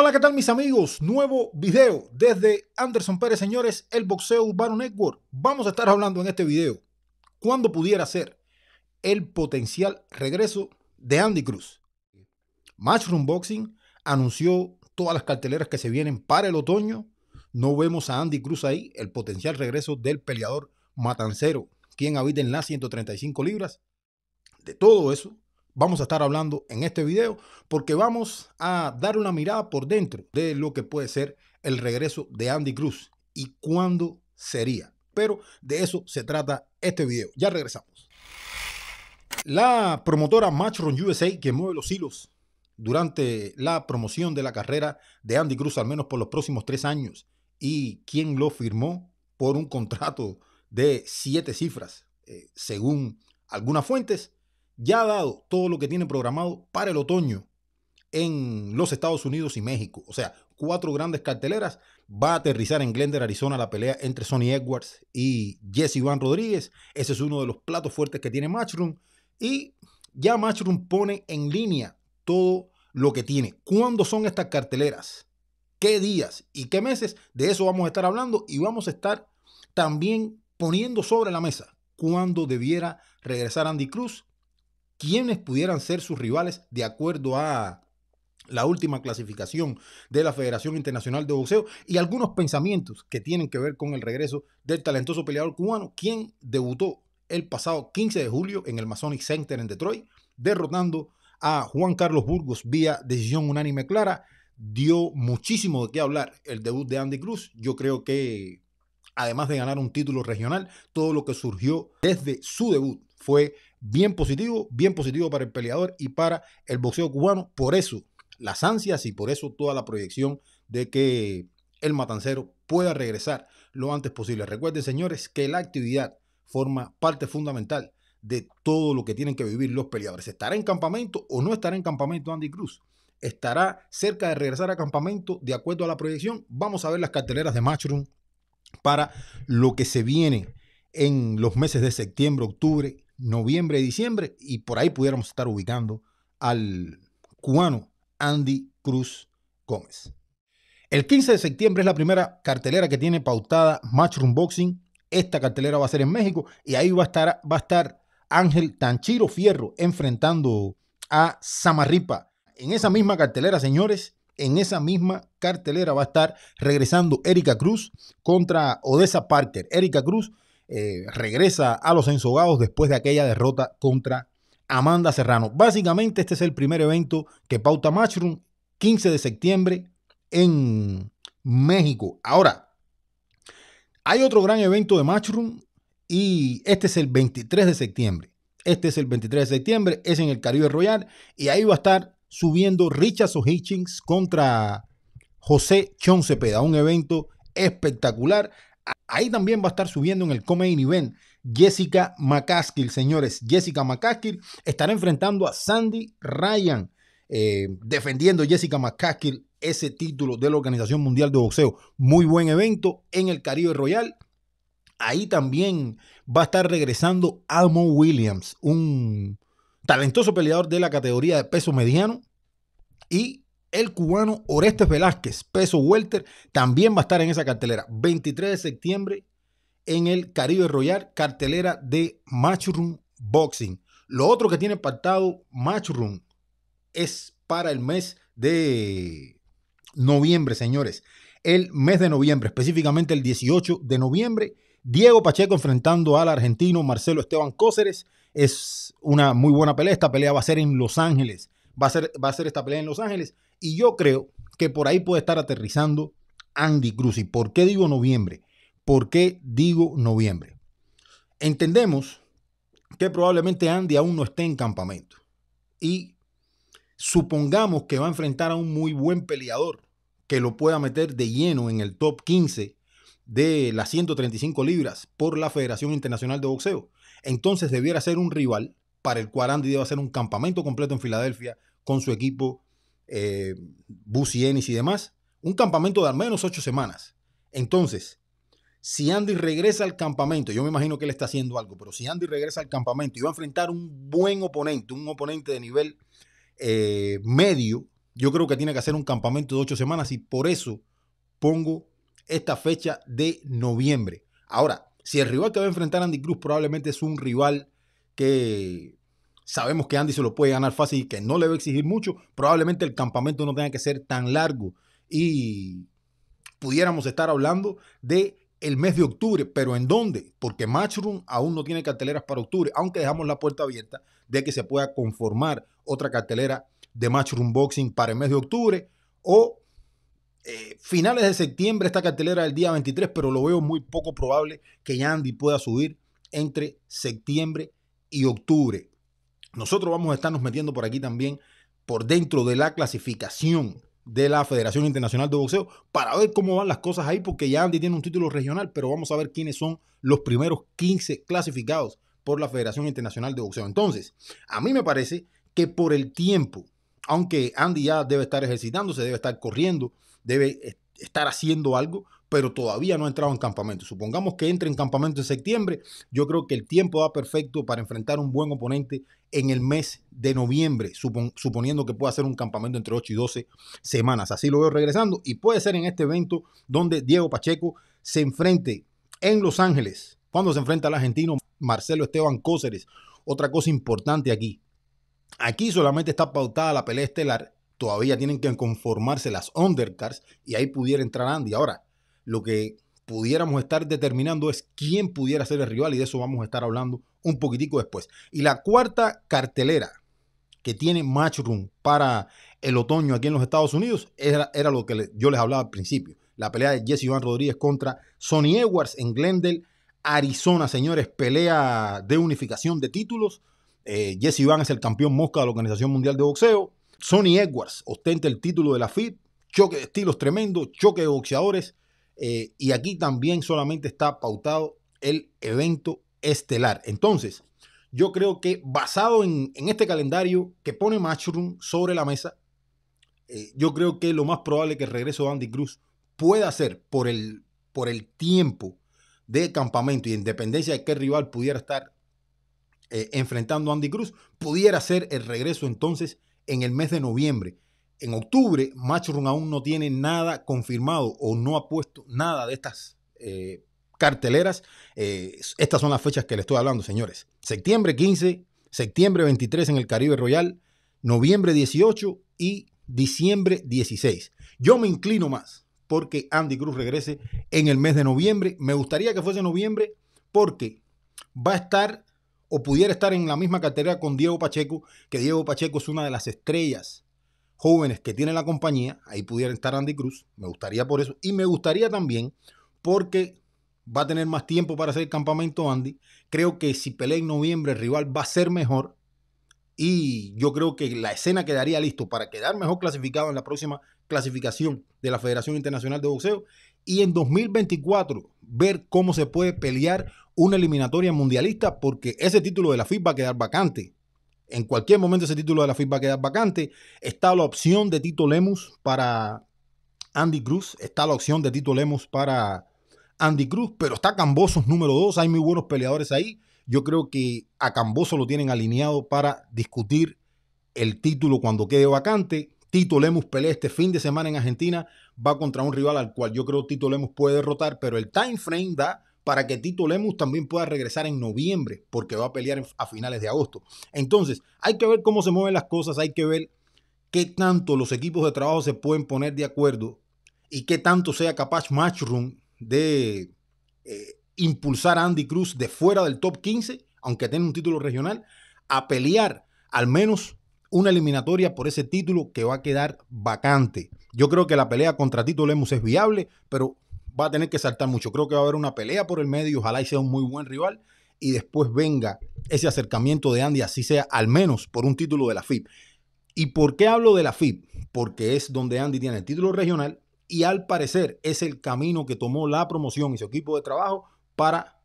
Hola, ¿qué tal mis amigos? Nuevo video desde Anderson Pérez, señores, el Boxeo Urbano Network. Vamos a estar hablando en este video cuando pudiera ser el potencial regreso de Andy Cruz. Matchroom Boxing anunció todas las carteleras que se vienen para el otoño. No vemos a Andy Cruz ahí, el potencial regreso del peleador matancero, quien habita en las 135 libras. De todo eso, vamos a estar hablando en este video porque vamos a dar una mirada por dentro de lo que puede ser el regreso de Andy Cruz y cuándo sería. Pero de eso se trata este video. Ya regresamos. La promotora Matchroom USA que mueve los hilos durante la promoción de la carrera de Andy Cruz, al menos por los próximos tres años, y quien lo firmó por un contrato de siete cifras, eh, según algunas fuentes, ya ha dado todo lo que tiene programado para el otoño en los Estados Unidos y México. O sea, cuatro grandes carteleras. Va a aterrizar en Glendale, Arizona, la pelea entre Sonny Edwards y Jesse Iván Rodríguez. Ese es uno de los platos fuertes que tiene Matchroom. Y ya Matchroom pone en línea todo lo que tiene. ¿Cuándo son estas carteleras? ¿Qué días y qué meses? De eso vamos a estar hablando y vamos a estar también poniendo sobre la mesa cuándo debiera regresar Andy Cruz quiénes pudieran ser sus rivales de acuerdo a la última clasificación de la Federación Internacional de Boxeo y algunos pensamientos que tienen que ver con el regreso del talentoso peleador cubano, quien debutó el pasado 15 de julio en el Masonic Center en Detroit, derrotando a Juan Carlos Burgos vía decisión unánime clara. Dio muchísimo de qué hablar el debut de Andy Cruz. Yo creo que, además de ganar un título regional, todo lo que surgió desde su debut fue bien positivo, bien positivo para el peleador y para el boxeo cubano. Por eso las ansias y por eso toda la proyección de que el matancero pueda regresar lo antes posible. Recuerden, señores, que la actividad forma parte fundamental de todo lo que tienen que vivir los peleadores. ¿Estará en campamento o no estará en campamento Andy Cruz? ¿Estará cerca de regresar a campamento de acuerdo a la proyección? Vamos a ver las carteleras de Matchroom para lo que se viene en los meses de septiembre, octubre noviembre, y diciembre, y por ahí pudiéramos estar ubicando al cubano Andy Cruz Gómez. El 15 de septiembre es la primera cartelera que tiene pautada Matchroom Boxing. Esta cartelera va a ser en México y ahí va a estar, va a estar Ángel Tanchiro Fierro enfrentando a Samarripa. En esa misma cartelera, señores, en esa misma cartelera va a estar regresando Erika Cruz contra Odessa Parker. Erika Cruz eh, regresa a los ensogados después de aquella derrota contra Amanda Serrano. Básicamente este es el primer evento que pauta Matchroom 15 de septiembre en México. Ahora, hay otro gran evento de Matchroom y este es el 23 de septiembre. Este es el 23 de septiembre, es en el Caribe Royal y ahí va a estar subiendo Richard O'Hitchings contra José Chon un evento espectacular ahí también va a estar subiendo en el Comedy Event Jessica McCaskill, señores. Jessica McCaskill estará enfrentando a Sandy Ryan, eh, defendiendo Jessica McCaskill ese título de la Organización Mundial de Boxeo. Muy buen evento en el Caribe Royal. Ahí también va a estar regresando Almo Williams, un talentoso peleador de la categoría de peso mediano. Y el cubano Orestes Velázquez, peso welter, también va a estar en esa cartelera. 23 de septiembre en el Caribe Royal, cartelera de Matchroom Boxing. Lo otro que tiene pactado Matchroom es para el mes de noviembre, señores. El mes de noviembre, específicamente el 18 de noviembre, Diego Pacheco enfrentando al argentino Marcelo Esteban Cóceres. Es una muy buena pelea. Esta pelea va a ser en Los Ángeles. Va a ser, va a ser esta pelea en Los Ángeles. Y yo creo que por ahí puede estar aterrizando Andy Cruz. ¿Y por qué digo noviembre? ¿Por qué digo noviembre? Entendemos que probablemente Andy aún no esté en campamento. Y supongamos que va a enfrentar a un muy buen peleador que lo pueda meter de lleno en el top 15 de las 135 libras por la Federación Internacional de Boxeo. Entonces debiera ser un rival para el cual Andy debe hacer un campamento completo en Filadelfia con su equipo eh, y demás, un campamento de al menos ocho semanas. Entonces, si Andy regresa al campamento, yo me imagino que él está haciendo algo, pero si Andy regresa al campamento y va a enfrentar un buen oponente, un oponente de nivel eh, medio, yo creo que tiene que hacer un campamento de ocho semanas y por eso pongo esta fecha de noviembre. Ahora, si el rival que va a enfrentar Andy Cruz probablemente es un rival que Sabemos que Andy se lo puede ganar fácil y que no le va a exigir mucho. Probablemente el campamento no tenga que ser tan largo. Y pudiéramos estar hablando de el mes de octubre, pero ¿en dónde? Porque Matchroom aún no tiene carteleras para octubre, aunque dejamos la puerta abierta de que se pueda conformar otra cartelera de Matchroom Boxing para el mes de octubre o eh, finales de septiembre, esta cartelera del día 23, pero lo veo muy poco probable que Andy pueda subir entre septiembre y octubre. Nosotros vamos a estarnos metiendo por aquí también, por dentro de la clasificación de la Federación Internacional de Boxeo, para ver cómo van las cosas ahí, porque ya Andy tiene un título regional, pero vamos a ver quiénes son los primeros 15 clasificados por la Federación Internacional de Boxeo. Entonces, a mí me parece que por el tiempo, aunque Andy ya debe estar ejercitándose, debe estar corriendo, debe estar haciendo algo, pero todavía no ha entrado en campamento. Supongamos que entre en campamento en septiembre, yo creo que el tiempo va perfecto para enfrentar un buen oponente en el mes de noviembre, suponiendo que pueda hacer un campamento entre 8 y 12 semanas. Así lo veo regresando y puede ser en este evento donde Diego Pacheco se enfrente en Los Ángeles, cuando se enfrenta al argentino Marcelo Esteban Cóceres. Otra cosa importante aquí. Aquí solamente está pautada la pelea estelar. Todavía tienen que conformarse las undercards y ahí pudiera entrar Andy. Ahora, lo que pudiéramos estar determinando es quién pudiera ser el rival y de eso vamos a estar hablando un poquitico después. Y la cuarta cartelera que tiene Matchroom para el otoño aquí en los Estados Unidos era, lo que yo les hablaba al principio. La pelea de Jesse Iván Rodríguez contra Sonny Edwards en Glendale, Arizona, señores. Pelea de unificación de títulos. Eh, Jesse Iván es el campeón mosca de la Organización Mundial de Boxeo. Sonny Edwards ostenta el título de la FIB. Choque de estilos tremendo, choque de boxeadores. Eh, y aquí también solamente está pautado el evento estelar. Entonces, yo creo que basado en, este calendario que pone Matchroom sobre la mesa, eh, yo creo que lo más probable que el regreso de Andy Cruz pueda ser por el, por el tiempo de campamento y independencia de qué rival pudiera estar eh, enfrentando a Andy Cruz, pudiera ser el regreso entonces en el mes de noviembre en octubre, Matchroom aún no tiene nada confirmado o no ha puesto nada de estas eh, carteleras. Eh, estas son las fechas que le estoy hablando, señores. Septiembre 15, septiembre 23 en el Caribe Royal, noviembre 18 y diciembre 16. Yo me inclino más porque Andy Cruz regrese en el mes de noviembre. Me gustaría que fuese noviembre porque va a estar o pudiera estar en la misma cartera con Diego Pacheco, que Diego Pacheco es una de las estrellas jóvenes que tienen la compañía, ahí pudiera estar Andy Cruz, me gustaría por eso, y me gustaría también porque va a tener más tiempo para hacer el campamento Andy, creo que si pelea en noviembre el rival va a ser mejor y yo creo que la escena quedaría listo para quedar mejor clasificado en la próxima clasificación de la Federación Internacional de Boxeo y en 2024 ver cómo se puede pelear una eliminatoria mundialista porque ese título de la FIB va a quedar vacante en cualquier momento ese título de la FIFA queda vacante. Está la opción de Tito Lemus para Andy Cruz. Está la opción de Tito Lemus para Andy Cruz. Pero está Camboso número dos. Hay muy buenos peleadores ahí. Yo creo que a Camboso lo tienen alineado para discutir el título cuando quede vacante. Tito Lemus pelea este fin de semana en Argentina. Va contra un rival al cual yo creo Tito Lemus puede derrotar. Pero el time frame da para que Tito Lemus también pueda regresar en noviembre, porque va a pelear a finales de agosto. Entonces, hay que ver cómo se mueven las cosas, hay que ver qué tanto los equipos de trabajo se pueden poner de acuerdo y qué tanto sea capaz Matchroom de eh, impulsar a Andy Cruz de fuera del top 15, aunque tenga un título regional, a pelear al menos una eliminatoria por ese título que va a quedar vacante. Yo creo que la pelea contra Tito Lemus es viable, pero va a tener que saltar mucho. Creo que va a haber una pelea por el medio, ojalá y sea un muy buen rival y después venga ese acercamiento de Andy, así sea al menos por un título de la FIP ¿Y por qué hablo de la FIP Porque es donde Andy tiene el título regional y al parecer es el camino que tomó la promoción y su equipo de trabajo para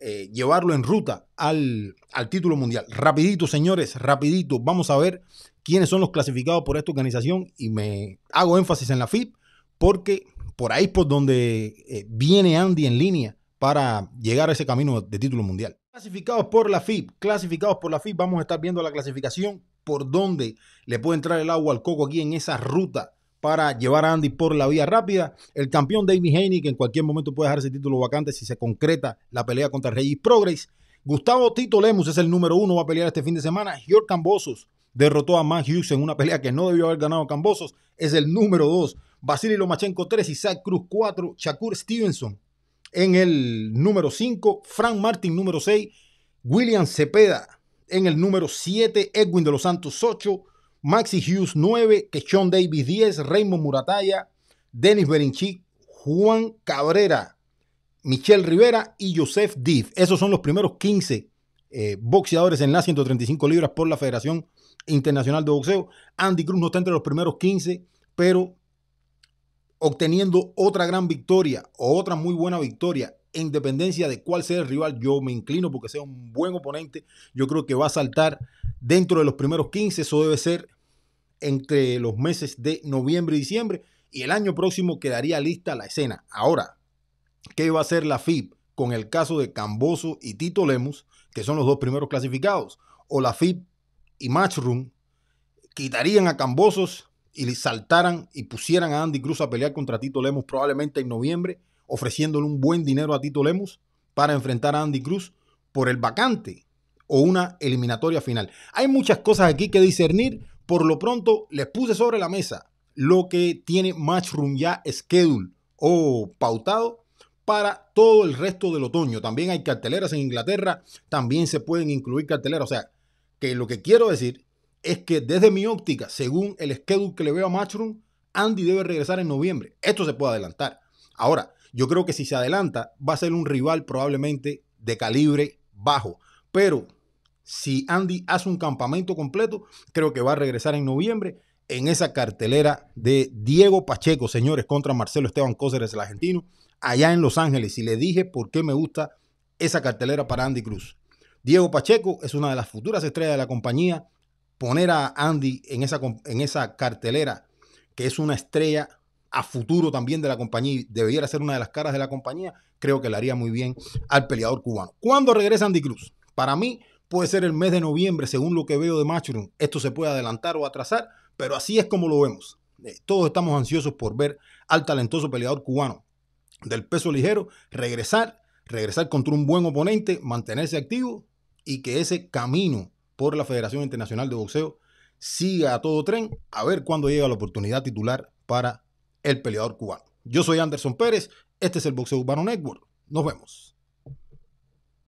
eh, llevarlo en ruta al, al, título mundial. Rapidito, señores, rapidito, vamos a ver quiénes son los clasificados por esta organización y me hago énfasis en la FIP porque por ahí por donde eh, viene Andy en línea para llegar a ese camino de título mundial. Clasificados por la FIB, clasificados por la FIB, vamos a estar viendo la clasificación por dónde le puede entrar el agua al coco aquí en esa ruta para llevar a Andy por la vía rápida. El campeón David Haney, que en cualquier momento puede dejar ese título vacante si se concreta la pelea contra Regis Progress. Gustavo Tito Lemus es el número uno, va a pelear este fin de semana. George Cambosos derrotó a Matt Hughes en una pelea que no debió haber ganado Cambosos. Es el número dos Vasily Lomachenko 3, Isaac Cruz 4, Shakur Stevenson en el número 5, Frank Martin número 6, William Cepeda en el número 7, Edwin de los Santos 8, Maxi Hughes 9, Keshon Davis 10, Raymond Murataya, Denis Berinchik, Juan Cabrera, Michelle Rivera y Joseph Div. Esos son los primeros 15 eh, boxeadores en las 135 libras por la Federación Internacional de Boxeo. Andy Cruz no está entre los primeros 15, pero obteniendo otra gran victoria o otra muy buena victoria, independencia de cuál sea el rival, yo me inclino porque sea un buen oponente, yo creo que va a saltar dentro de los primeros 15, eso debe ser entre los meses de noviembre y diciembre, y el año próximo quedaría lista la escena. Ahora, ¿qué va a hacer la FIB con el caso de Camboso y Tito Lemus, que son los dos primeros clasificados? O la FIP y Matchroom quitarían a Cambosos y saltaran y pusieran a Andy Cruz a pelear contra Tito Lemos probablemente en noviembre, ofreciéndole un buen dinero a Tito Lemus, para enfrentar a Andy Cruz por el vacante o una eliminatoria final. Hay muchas cosas aquí que discernir. Por lo pronto, les puse sobre la mesa lo que tiene Matchroom ya schedule o pautado para todo el resto del otoño. También hay carteleras en Inglaterra, también se pueden incluir carteleras. O sea, que lo que quiero decir es que desde mi óptica, según el schedule que le veo a Matchroom, Andy debe regresar en noviembre. Esto se puede adelantar. Ahora, yo creo que si se adelanta, va a ser un rival probablemente de calibre bajo. Pero si Andy hace un campamento completo, creo que va a regresar en noviembre en esa cartelera de Diego Pacheco, señores, contra Marcelo Esteban Cóceres, el argentino, allá en Los Ángeles. Y le dije por qué me gusta esa cartelera para Andy Cruz. Diego Pacheco es una de las futuras estrellas de la compañía poner a Andy en esa, en esa cartelera, que es una estrella a futuro también de la compañía y debiera ser una de las caras de la compañía, creo que le haría muy bien al peleador cubano. ¿Cuándo regresa Andy Cruz? Para mí puede ser el mes de noviembre, según lo que veo de Machurum. Esto se puede adelantar o atrasar, pero así es como lo vemos. Eh, todos estamos ansiosos por ver al talentoso peleador cubano del peso ligero regresar, regresar contra un buen oponente, mantenerse activo y que ese camino por la Federación Internacional de Boxeo siga a todo tren a ver cuándo llega la oportunidad titular para el peleador cubano. Yo soy Anderson Pérez, este es el Boxeo Cubano Network. Nos vemos.